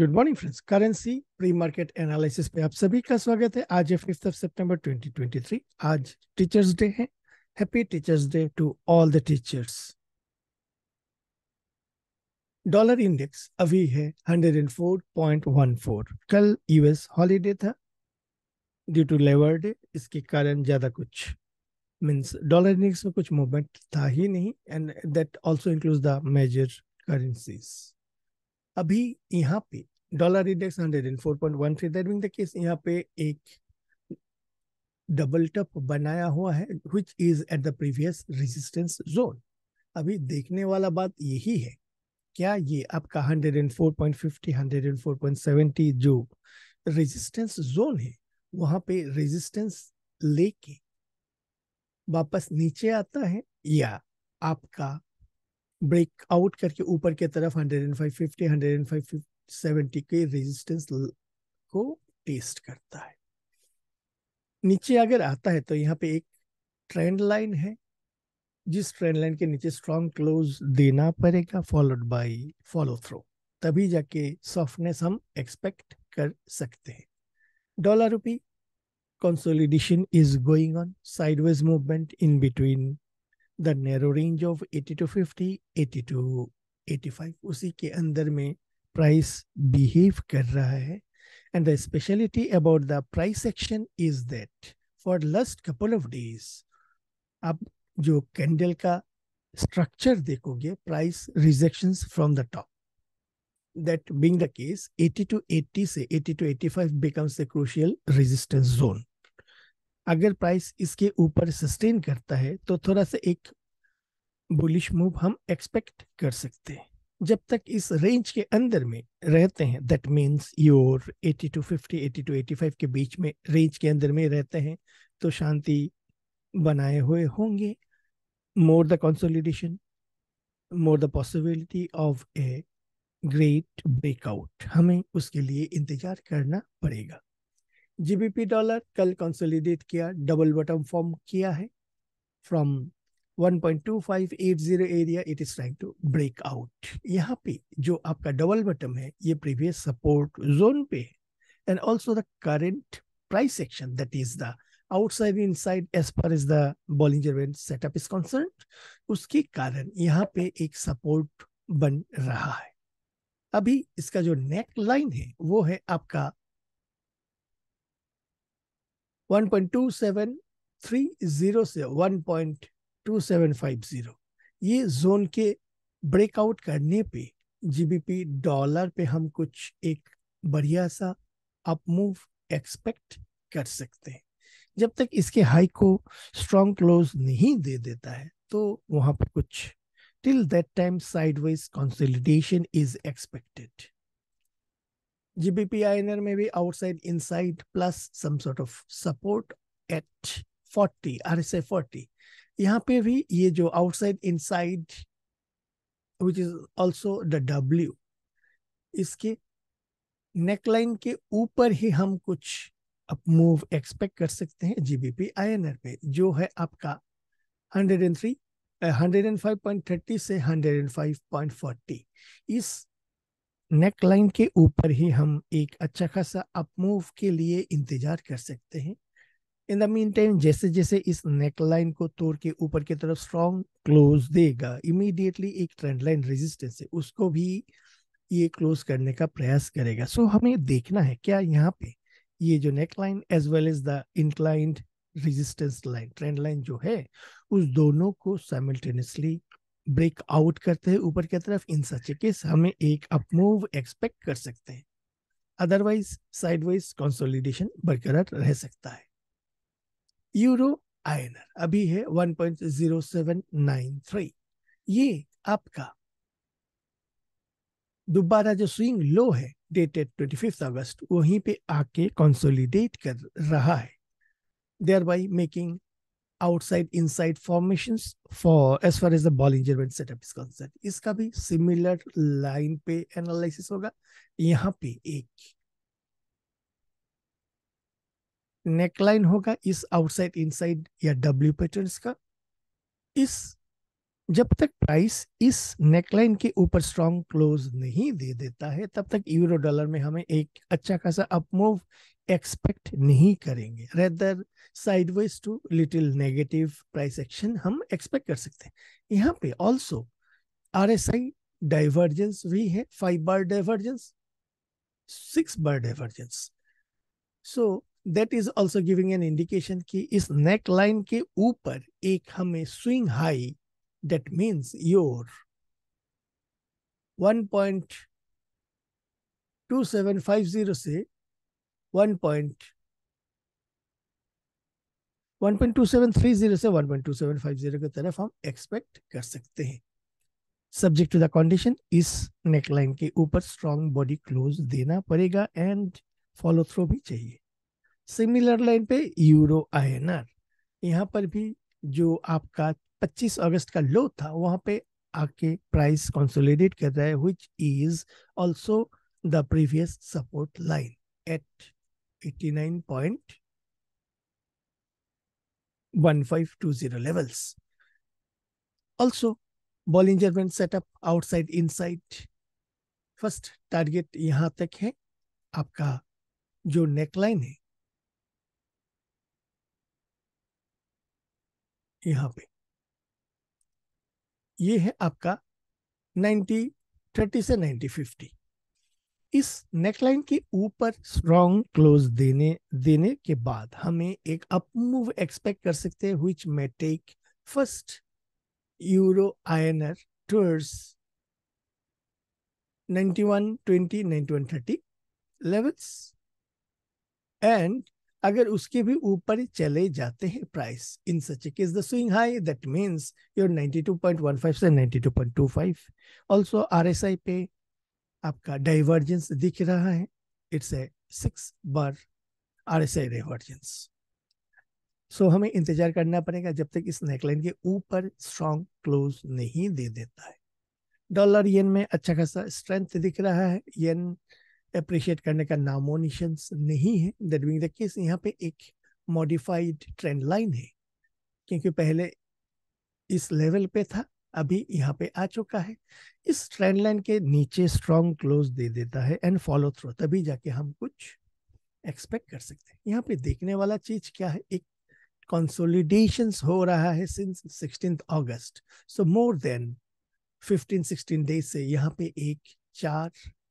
Good morning friends currency pre market analysis पे आप सभी का स्वागत है आज है फिफ्थ ऑफ सितंबर 2023 आज टीचर्स डे है happy teachers day to all the teachers dollar index अभी है 104.14 कल यूएस हॉलीडे था ड्यू टू लेबर डे इसके कारण ज्यादा कुछ मींस डॉलर इंडेक्स में कुछ मूवमेंट था ही नहीं and that also include the major currencies अभी यहाँ पे dollar index hundred and four point one three that mean the case यहाँ पे एक डबल टप बनाया हुआ है which is at the previous resistance zone अभी देखने वाला बात यही है क्या ये आपका hundred hundred and and four four point fifty point seventy जो रेजिस्टेंस जोन है वहां पे रेजिस्टेंस लेके वापस नीचे आता है या आपका ब्रेक आउट करके ऊपर की तरफ 10550 10570 के रेजिस्टेंस को टेस्ट करता है नीचे अगर आता है तो यहाँ पे एक ट्रेंड लाइन है जिस ट्रेंड लाइन के नीचे स्ट्रॉन्ग क्लोज देना पड़ेगा फॉलोड बाय फॉलो थ्रो तभी जाके सॉफ्टनेस हम एक्सपेक्ट कर सकते हैं dollar rupee consolidation is going on sideways movement in between the narrow range of 80 to 50 80 to 85 उसी के अंदर में प्राइस बिहेव कर रहा है and the speciality about the price action is that for last couple of days आप जो candle का स्ट्रक्चर देखोगे price rejection from the top that being the case 80 to 80 say 80 to 85 becomes the crucial resistance zone अगर price इसके ऊपर sustain करता है तो थोड़ा सा एक बुलिश मूव हम एक्सपेक्ट कर सकते हैं जब तक इस रेंज के अंदर में रहते हैं that means your 80 to 50 80 to 85 के बीच में रेंज के अंदर में रहते हैं तो शांति बनाए हुए होंगे more the consolidation more the possibility of a great breakout हमें उसके लिए इंतजार करना पड़ेगा जीबीपी डॉलर कल कंसोलिडेट किया डबल बॉटम फॉर्म किया है from 1.2580 area it is trying to break out यहाँ पे जो आपका डबल बॉटम है ये प्रीवियस सपोर्ट जोन पे है and also the current price section that is the outside inside as per is the Bollinger band setup is concern उसके कारण यहाँ पे एक सपोर्ट बन रहा है अभी इसका जो नेक लाइन है वो है आपका 1.2730 से 1.2750 ये जोन के ब्रेकआउट करने पे जीबीपी डॉलर पे हम कुछ एक बढ़िया सा अप मूव एक्सपेक्ट कर सकते हैं जब तक इसके हाई को स्ट्रॉन्ग क्लोज नहीं दे देता है तो वहां पर कुछ till that time sidewise consolidation is expected GBP INR may be outside, inside, plus some sort of support at 40, RSA 40. यहाँ पे भी ये जो outside, inside, which is also the W, इसके neckline के ऊपर ही हम कुछ अप मूव एक्सपेक्ट कर सकते हैं जीबीपी आईएनआर पे जो है आपका 103 105.30 से 105.40 इस नेक लाइन के ऊपर ही हम एक अच्छा खासा अपमूव के लिए इंतजार कर सकते हैं इन द मीन टाइम जैसे जैसे इस नेक लाइन को तोड़ के ऊपर की तरफ स्ट्रॉन्ग क्लोज देगा इमीडिएटली एक ट्रेंड लाइन रेजिस्टेंस है उसको भी ये क्लोज करने का प्रयास करेगा सो so, हमें देखना है क्या यहाँ पे ये जो neck line as well as the inclined resistance line trend line जो है उस दोनों को साइमल्टेनियसली ब्रेक आउट करते हैं ऊपर की तरफ इन सच केस हमें एक अपमूव एक्सपेक्ट कर सकते हैं अदरवाइज साइडवाइज कंसोलिडेशन बरकरार रह सकता है यूरो आईएनआर अभी है 1.0793 ये आपका दोबारा जो स्विंग लो है डेटेड 25 अगस्त वहीं पे आके कंसोलिडेट कर रहा है thereby making outside inside formations for as far as the Bollinger Band setup is concerned इसका भी similar line पे analysis होगा यहाँ पे एक नेकलाइन होगा इस आउटसाइड इनसाइड या डब्ल्यू पैटर्न्स का इस जब तक प्राइस इस नेकलाइन के ऊपर स्ट्रॉन्ग क्लोज नहीं दे देता है तब तक यूरो डॉलर में हमें एक अच्छा खासा अपमूव एक्सपेक्ट नहीं करेंगे rather sidewise to little negative price action हम एक्सपेक्ट कर सकते हैं यहाँ पे also R S I divergence भी है five bar divergence six bar divergence so that is also giving an indication कि इस नेक लाइन के ऊपर एक हमें swing high That means your 1.2750 से 1.1.2730 से 1.2750 के तरफ हम एक्सपेक्ट कर सकते हैं सब्जेक्ट टू द कंडीशन इस नेकलाइन के ऊपर स्ट्रॉन्ग बॉडी क्लोज देना पड़ेगा एंड फॉलो थ्रो भी चाहिए सिमिलर लाइन पे यूरो आई यहाँ पर भी जो आपका 25 अगस्त का लो था वहां पे आके प्राइस कंसोलिडेट कर रहा है which is also the previous support line at 89.1520 levels also Bollinger band setup outside inside first target यहां तक है आपका जो नेकलाइन है यहां पे ये है आपका 90 30 से 90 50 इस नेकलाइन के ऊपर स्ट्रॉन्ग क्लोज देने देने के बाद हमें एक अप मूव एक्सपेक्ट कर सकते हैं which may take first euro INR towards 91, 20, 91, 30 levels and अगर उसके भी ऊपर चले जाते हैं price in such case the swing high that means your 92.15 से 92.25 आल्सो आरएसआई पे आपका डाइवर्जेंस दिख रहा है it's a six bar RSI divergence so हमें इंतजार करना पड़ेगा जब तक इस नेकलाइन के ऊपर स्ट्रांग क्लोज नहीं दे देता है डॉलर येन में अच्छा खासा स्ट्रेंथ दिख रहा है येन अप्रिशिएट करने का नामो निशंस नहीं है दैट बीइंग द केस यहाँ पे एक मॉडिफाइड ट्रेंड लाइन है क्योंकि पहले इस लेवल पे था अभी यहाँ पे आ चुका है इस ट्रेंड लाइन के नीचे स्ट्रॉन्ग क्लोज दे देता है एंड फॉलो थ्रू तभी जाके हम कुछ एक्सपेक्ट कर सकते हैं यहाँ पे देखने वाला चीज क्या है एक कंसोलिडेशन हो रहा है सिंस अगस्त so more than fifteen sixteen days से यहाँ पे एक चार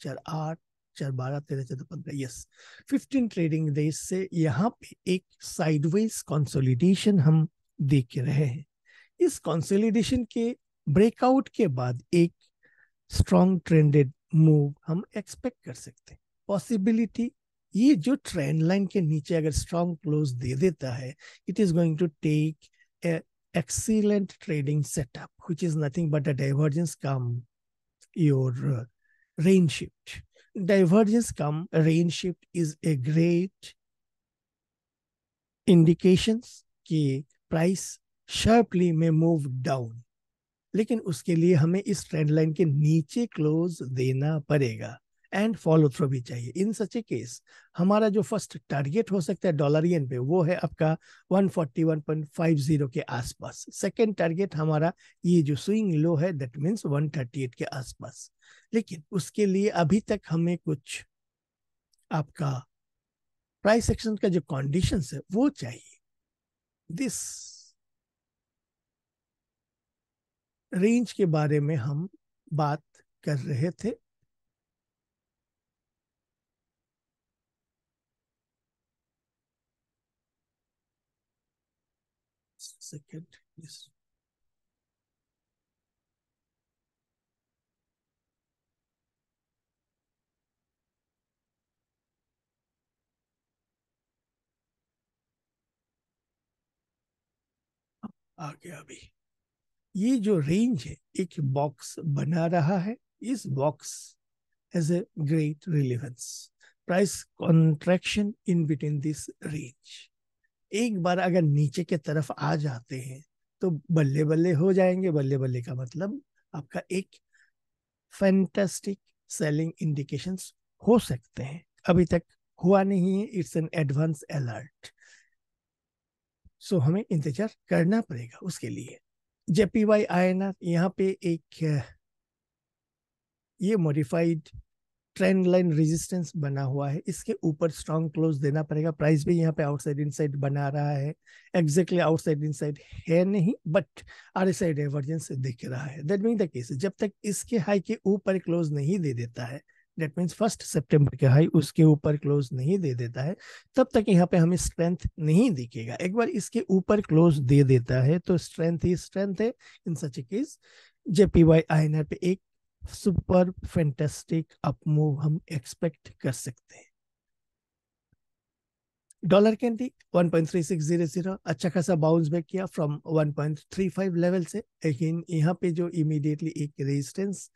चार आठ चार बारह तेरह चौदह पंद्रह यस फिफ्टीन ट्रेडिंग डेज से यहाँ पे एक साइडवेज कंसोलिडेशन हम देख रहे हैं इस कंसोलिडेशन के ब्रेकआउट के बाद एक स्ट्रॉन्ग ट्रेंडेड मूव हम एक्सपेक्ट कर सकते हैं पॉसिबिलिटी ये जो ट्रेंड लाइन के नीचे अगर स्ट्रॉन्ग क्लोज दे देता है it is going to take excellent trading setup setup, is nothing but a divergence cum your range shift divergence cum range shift is a great indications कि price sharply में move down लेकिन उसके लिए हमें इस ट्रेंड लाइन के नीचे close देना पड़ेगा एंड फॉलो थ्रो भी चाहिए इन सच ए केस हमारा जो फर्स्ट टारगेट हो सकता है डॉलरियन पे वो है आपका 141.50 के आसपास सेकंड टारगेट हमारा ये जो स्विंग लो है दैट मीन्स 138 के आसपास लेकिन उसके लिए अभी तक हमें कुछ आपका प्राइस एक्शन का जो कंडीशन है वो चाहिए दिस रेंज के बारे में हम बात कर रहे थे second. Yes. आ गया अभी ये जो रेंज है एक बॉक्स बना रहा है इस box as a great relevance price contraction in between this range एक बार अगर नीचे के तरफ आ जाते हैं तो बल्ले बल्ले हो जाएंगे बल्ले बल्ले का मतलब आपका एक फैंटेस्टिक सेलिंग इंडिकेशन हो सकते हैं अभी तक हुआ नहीं है it's an advance alert so हमें इंतजार करना पड़ेगा उसके लिए जेपीवाई आई एन आर यहाँ पे एक ये मॉडिफाइड ट्रेंड लाइन रेजिस्टेंस बना हुआ है इसके ऊपर स्ट्रॉन्ग क्लोज देना पड़ेगा प्राइस भी यहाँ पे आउटसाइड इनसाइड बना रहा है एग्जैक्टली आउटसाइड इनसाइड है नहीं बट आर साइड एवर्जेंस दिख रहा है दैट मीन द केस जब तक इसके हाई के ऊपर क्लोज नहीं दे देता है दैट मीन्स फर्स्ट सेप्टेम्बर के हाई उसके ऊपर क्लोज नहीं दे देता है तब तक यहाँ पे हमें स्ट्रेंथ नहीं दिखेगा एक बार इसके ऊपर क्लोज दे देता है तो स्ट्रेंथ ही स्ट्रेंथ है इन सच केस जेपीवाई आई पे एक सुपर फैंटेस्टिक अप मूव हम एक्सपेक्ट कर सकते हैं डॉलर कैंडी 1.3600 अच्छा खासा बाउंस बैक किया फ्रॉम 1.35 लेवल से लेकिन यहाँ पे जो इमीडिएटली एक रेजिस्टेंस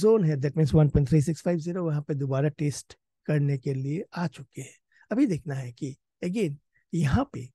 जोन है दैट मीन्स 1.3650 वहाँ पे दोबारा टेस्ट करने के लिए आ चुके हैं अभी देखना है कि अगेन यहाँ पे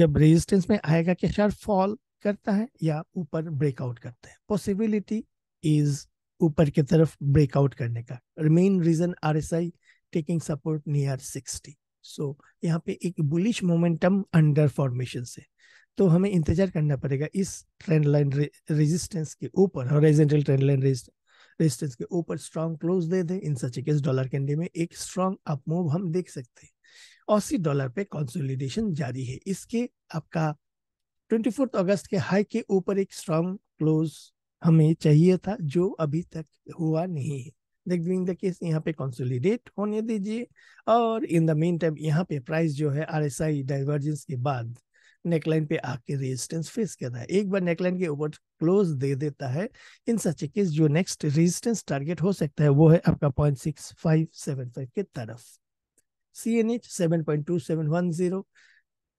जब रेजिस्टेंस में आएगा क्या शायद फॉल करता है या ऊपर ब्रेकआउट करता है पॉसिबिलिटी इज ऊपर की तरफ ब्रेकआउट करने का main reason R S I taking support near sixty so यहाँ पे एक बुलिश मोमेंटम अंडर फॉर्मेशन से तो हमें इंतजार करना पड़ेगा इस ट्रेंड लाइन रेजिस्टेंस के ऊपर हॉरिजेंटल ट्रेंड लाइन रेजिस्टेंस के ऊपर स्ट्रांग क्लोज दे दे इन सच केस डॉलर कैंडी में एक स्ट्रांग मूव हम देख सकते हैं अस्सी डॉलर पे कंसोलिडेशन जारी है इसके आपका ट्वेंटी अगस्त के हाई के ऊपर एक स्ट्रांग क्लोज हमें चाहिए था जो अभी तक हुआ नहीं है केस यहाँ पे कंसोलिडेट होने दीजिए और इन द मेन टाइम यहाँ पे प्राइस जो है आर एस आई डाइवर्जेंस के बाद नेकलाइन पे आके रेजिस्टेंस फेस करता है एक बार नेकलाइन के ऊपर क्लोज दे देता है इन सच केस जो नेक्स्ट रेजिस्टेंस टारगेट हो सकता है वो है आपका point six five seven five के तरफ C N H seven point two seven one zero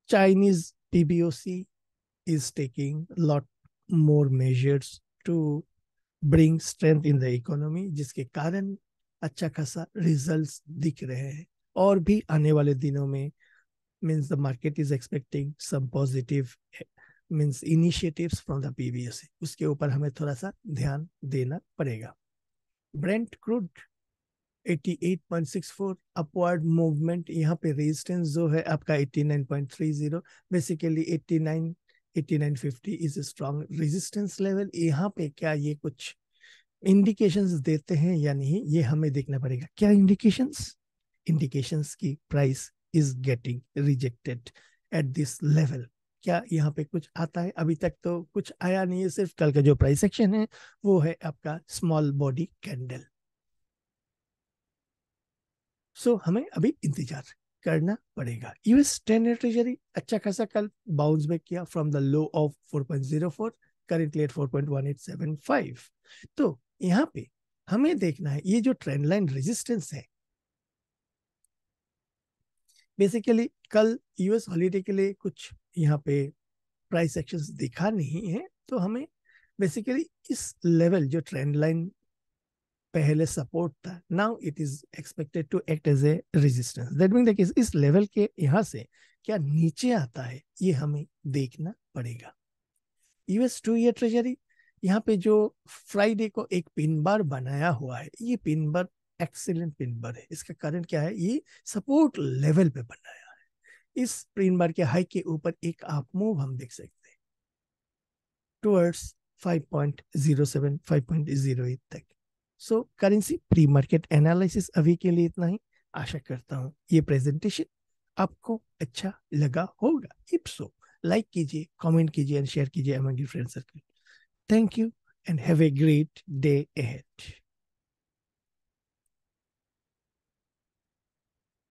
Chinese C is taking lot more measures to bring strength in the economy जिसके कारण अच्छा खासा रिजल्ट्स दिख रहे हैं और भी आने वाले दिनों में means the market is expecting some positive means initiatives from the PVS उसके ऊपर हमें थोड़ा सा ध्यान देना पड़ेगा ब्रेंट क्रूड 88.64 अपवर्ड मूवमेंट यहाँ पे रेजिस्टेंस जो है आपका 89.30 basically 8950 is strong resistance level यहाँ पे क्या ये कुछ इंडिकेशंस देते हैं या नहीं ये हमें देखना पड़ेगा क्या इंडिकेशंस इंडिकेशंस की price is getting rejected at this level क्या यहाँ पे कुछ आता है अभी तक तो कुछ आया नहीं है सिर्फ कल का जो प्राइस सेक्शन है वो है आपका स्मॉल बॉडी कैंडल सो हमें अभी इंतजार करना पड़ेगा यूएस टेन ट्रेजरी अच्छा खासा कल बाउंस में किया from the low of 4.04 currently at 4.1875 तो यहाँ पे हमें देखना है ये जो ट्रेंड लाइन रेजिस्टेंस है बेसिकली कल यूएस हॉलीडे के लिए कुछ यहाँ पे प्राइस एक्शन दिखा नहीं है तो हमें बेसिकली इस लेवल जो ट्रेंड लाइन पहले सपोर्ट था now it is expected to act as a resistance that mean that इस लेवल के यहाँ से क्या नीचे आता है ये हमें देखना पड़ेगा यूएस टू ईयर ट्रेजरी यहाँ पे जो फ्राइडे को एक पिन बार बनाया हुआ है ये pin bar excellent pin bar है इसका कारण क्या है ये सपोर्ट लेवल पे बनाया है इस पिन बार के हाई के ऊपर एक आप मूव हम देख सकते हैं टूवर्ड्स 5.07 5.08 तक so currency pre market analysis अभी के लिए इतना ही आशा करता हूँ ये प्रेजेंटेशन आपको अच्छा लगा होगा इफ सो लाइक कीजिए कमेंट कीजिए एंड शेयर कीजिए among friend circle thank you and have a great day add